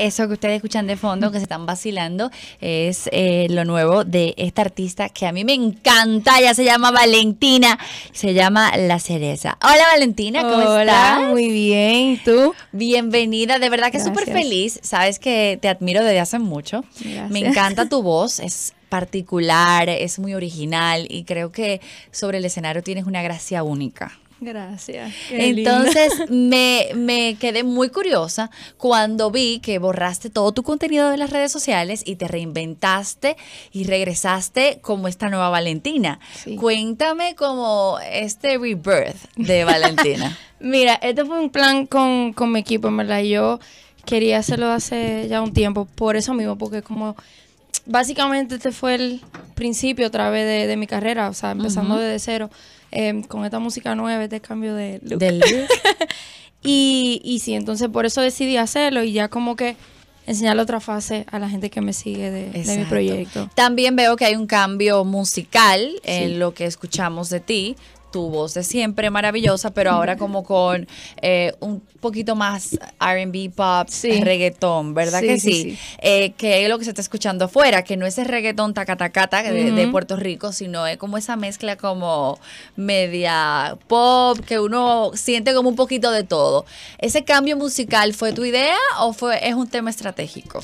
Eso que ustedes escuchan de fondo, que se están vacilando, es eh, lo nuevo de esta artista que a mí me encanta. ya se llama Valentina, se llama La Cereza. Hola Valentina, ¿cómo Hola, Muy bien, ¿y tú? Bienvenida, de verdad que súper feliz. Sabes que te admiro desde hace mucho. Me encanta tu voz, es particular, es muy original y creo que sobre el escenario tienes una gracia única. Gracias. Entonces me, me, quedé muy curiosa cuando vi que borraste todo tu contenido de las redes sociales y te reinventaste y regresaste como esta nueva Valentina. Cuéntame como este rebirth de Valentina. Mira, este fue un plan con, con mi equipo, me verdad. Yo quería hacerlo hace ya un tiempo, por eso mismo, porque como básicamente este fue el principio otra vez de, mi carrera, o sea, empezando desde cero, em, con esta música nueva, este cambio de look. y, y sí, entonces por eso decidí hacerlo y ya como que enseñar otra fase a la gente que me sigue de, mi proyecto. También veo que hay un cambio musical en lo que escuchamos de ti tu voz de siempre maravillosa, pero ahora como con eh, un poquito más RB, pop, reggaetón, ¿verdad que sí? Eh, que es lo que se está escuchando afuera, que no es el reggaetón tacatacata de, de Puerto Rico, sino es como esa mezcla como media pop, que uno siente como un poquito de todo. ¿Ese cambio musical fue tu idea o fue, es un tema estratégico?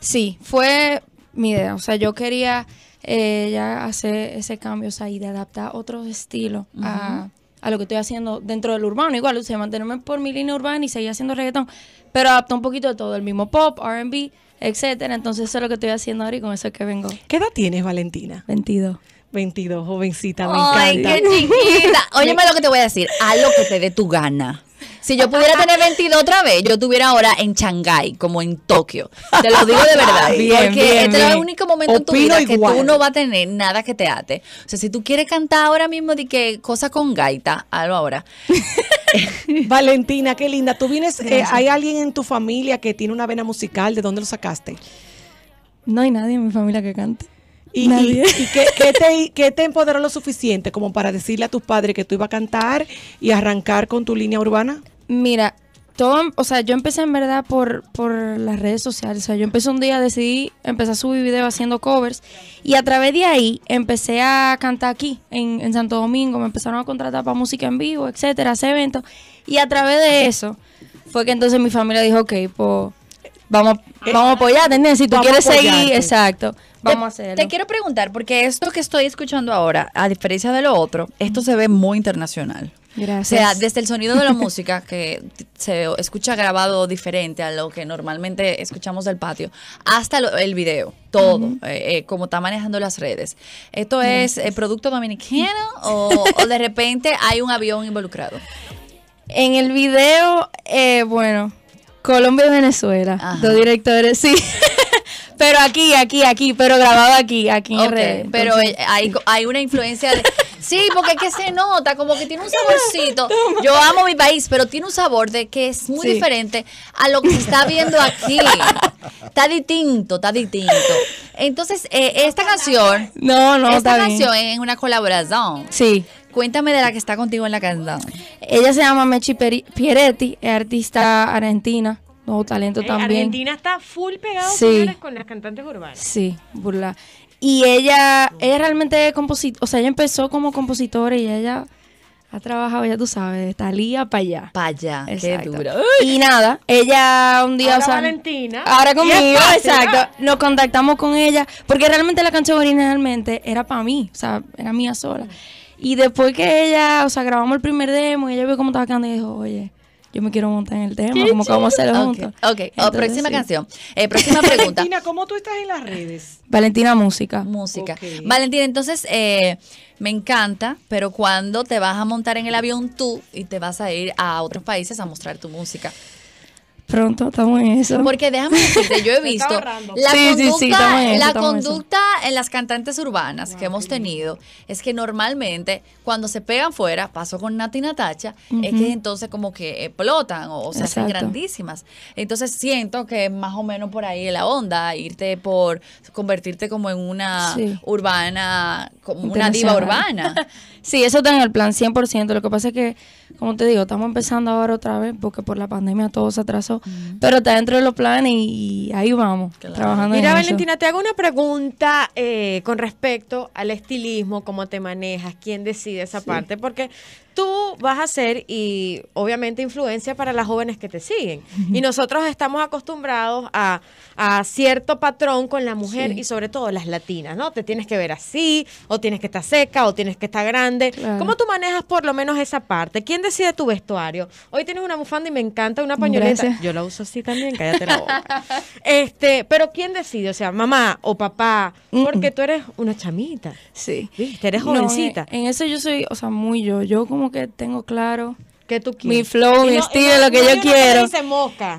Sí, fue mi idea. O sea, yo quería ella eh, hace ese cambio, o sea, de adaptar otros estilos a, lo que estoy haciendo dentro del urbano. Igual, o sea, mantenerme por mi línea urbana y seguir haciendo reggaetón, pero adapto un poquito de todo, el mismo pop, RB, etcétera. Entonces, eso es lo que estoy haciendo ahora y con eso es que vengo. ¿Qué edad tienes, Valentina? 22. 22, jovencita, me qué chiquita. Óyeme lo que te voy a decir, a lo que te dé tu gana. Si yo pudiera tener 22 otra vez, yo estuviera ahora en Shanghái, como en Tokio. Te lo digo de verdad. bien, porque este es el único momento en tu vida que tú no vas a tener nada que te ate. O sea, si tú quieres cantar ahora mismo de que cosa con gaita, hazlo ahora. Valentina, qué linda. ¿Tú vienes, eh, hay alguien en tu familia que tiene una vena musical? ¿De dónde lo sacaste? No hay nadie en mi familia que cante. ¿Y, te, qué, te, empoderó lo suficiente como para decirle a tus padres que tú ibas a cantar y arrancar con tu línea urbana? Mira, todo, o sea, yo empecé en verdad por, las redes sociales. yo empecé un día, decidí empezar a subir videos haciendo covers. Y a través de ahí empecé a cantar aquí, en, Santo Domingo. Me empezaron a contratar para música en vivo, etcétera, hacer eventos. Y a través de eso fue que entonces mi familia dijo, ok, pues vamos, eh, vamos a apoyarte, si tú quieres seguir, exacto, vamos a hacerlo. Te quiero preguntar, porque esto que estoy escuchando ahora, a diferencia de lo otro, esto se ve muy internacional. Gracias. O sea, desde el sonido de la música, que se escucha grabado diferente a lo que normalmente escuchamos del patio, hasta el video, todo, eh, eh, como está manejando las redes. ¿Esto es eh, producto dominicano o, de repente hay un avión involucrado? En el video, bueno, Colombia y Venezuela, dos directores, sí pero aquí, aquí, aquí, pero grabado aquí, aquí en okay, Pero eh, hay, una influencia de... Sí, porque es que se nota, como que tiene un saborcito. Yo amo mi país, pero tiene un sabor de que es muy diferente a lo que se está viendo aquí. Está distinto, está distinto. Entonces, eh, esta canción. No, no, Esta canción es una colaboración. Sí. Cuéntame de la que está contigo en la canción. Ella se llama Mechi Pieretti, es artista argentina. No, eh, talento eh, también. Argentina está full pegado con las cantantes urbanas. Sí, burla. Y ella, ella realmente es compositora, o sea, ella empezó como compositora y ella ha trabajado, ya tú sabes, de Talía para allá. Para allá, exacto. qué Y nada, ella un día, ahora o sea, Valentina. Ahora conmigo, exacto. Nos contactamos con ella, porque realmente la canción originalmente era para mí, o sea, era mía sola. Mm. Y después que ella, o sea, grabamos el primer demo y ella vio cómo estaba cantando y dijo, oye, yo me quiero montar en el tema, como vamos a hacerlo okay. Ok, oh, próxima canción. Eh, próxima pregunta. Valentina, ¿cómo tú estás en las redes? Valentina Música. Música. Valentina, entonces eh, me encanta, pero cuando te vas a montar en el avión tú y te vas a ir a otros países a mostrar tu música? Pronto estamos en eso. Porque déjame decirte, yo he visto la conducta, la conducta en las cantantes urbanas que ah, hemos tenido es que normalmente cuando se pegan fuera, pasó con Nati Natacha, es que entonces como que explotan o, se hacen grandísimas. Entonces siento que más o menos por ahí la onda, irte por convertirte como en una urbana, como una diva urbana. sí, eso está en el plan 100%. Lo que pasa es que, como te digo, estamos empezando ahora otra vez porque por la pandemia todo se atrasó pero está dentro de los planes y ahí vamos, trabajando. Mira, Valentina, te hago una pregunta eh, con respecto al estilismo, cómo te manejas, quién decide esa parte, porque tú vas a ser, y obviamente influencia para las jóvenes que te siguen. Y nosotros estamos acostumbrados a, cierto patrón con la mujer y sobre todo las latinas, ¿no? Te tienes que ver así, o tienes que estar seca, o tienes que estar grande. ¿Cómo tú manejas por lo menos esa parte? ¿Quién decide tu vestuario? Hoy tienes una bufanda y me encanta una pañoleta. Yo la uso así también, cállate la boca. este, pero ¿quién decide? O sea, mamá o papá, porque tú eres una chamita. Sí. eres jovencita. en eso yo soy, o sea, muy yo. Yo como que tengo claro que tú Mi flow, mi estilo, lo que yo quiero.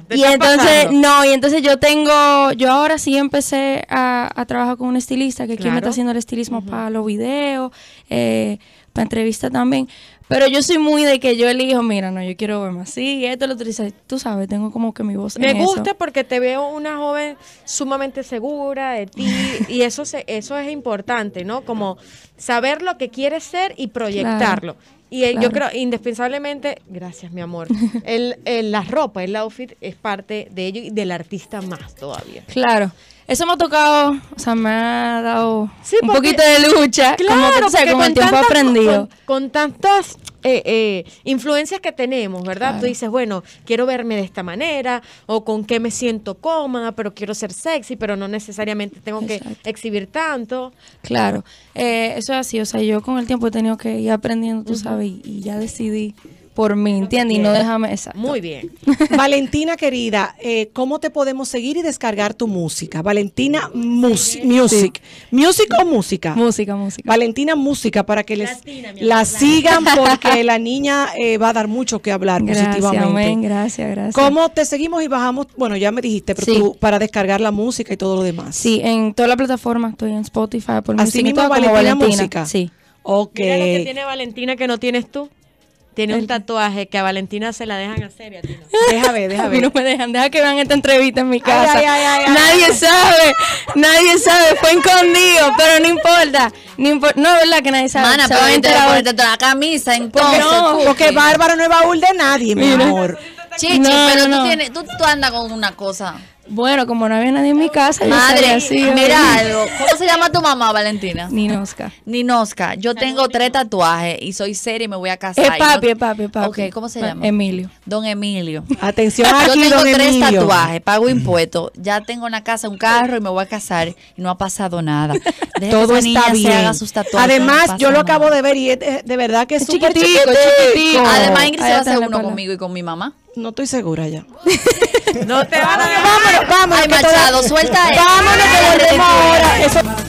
y entonces, no, y entonces yo tengo, yo ahora sí empecé a, trabajar con un estilista, que aquí quien me está haciendo el estilismo para los videos, eh, entrevista también. Pero yo soy muy de que yo elijo, mira, no, yo quiero más así, esto, lo otro. tú sabes, tengo como que mi voz. Me gusta porque te veo una joven sumamente segura de ti y eso, se, eso es importante, ¿no? Como saber lo que quieres ser y proyectarlo. y yo creo, indispensablemente, gracias mi amor, el, el, la ropa, el outfit es parte de ello y del artista más todavía. Claro. Eso me ha tocado, o sea, me ha dado un poquito de lucha. Claro, con, tantas, aprendido. Con, tantas influencias que tenemos, ¿verdad? Tú dices, bueno, quiero verme de esta manera, o con qué me siento cómoda, pero quiero ser sexy, pero no necesariamente tengo que exhibir tanto. Claro, eh, eso es así, o sea, yo con el tiempo he tenido que ir aprendiendo, tú sabes, y ya decidí por mí, entiende, Y no déjame. esa Muy bien. Valentina, querida, eh, ¿cómo te podemos seguir y descargar tu música? Valentina Music. Music. o música? Música, música. Valentina Música, para que les la sigan, porque la niña eh, va a dar mucho que hablar gracias, positivamente. Amén, gracias, gracias. ¿Cómo te seguimos y bajamos? Bueno, ya me dijiste, pero tú, para descargar la música y todo lo demás. Sí, en todas las plataformas, estoy en Spotify, por Así mismo, Valentina, Música. Sí. Ok. Mira lo que tiene Valentina que no tienes tú tiene un tatuaje que a Valentina se la dejan hacer y a ti no. Déjame, déjame. A mí no me dejan, deja que vean esta entrevista en mi casa. Ay, ay, ay, nadie sabe, nadie sabe, fue escondido, pero no importa. No, es verdad que nadie sabe. Mana, pero ponerte toda la camisa, entonces. No, porque Bárbaro no es baúl de nadie, mi amor. Chichi, pero no, tú, tienes, tú, tú andas con una cosa. Bueno, como no había nadie en mi casa, madre, mira algo. ¿Cómo se llama tu mamá, Valentina? Ninosca. Ninosca. Yo tengo tres tatuajes y soy seria y me voy a casar. Es papi, es papi, es papi. ¿cómo se ah, llama? Emilio. Don Emilio. Atención aquí, Yo tengo tres tatuajes, pago impuestos, ya tengo una casa, un carro y me voy a casar y no ha pasado nada. Todo está bien. Además, yo lo acabo de ver y es de, verdad que es, súper Además, Ingrid se va a hacer uno conmigo y con mi mamá no estoy segura ya. no te van a dejar. Vámonos, vámonos. Ay, Machado, suelta eso. Vámonos, que volvemos ahora. Eso...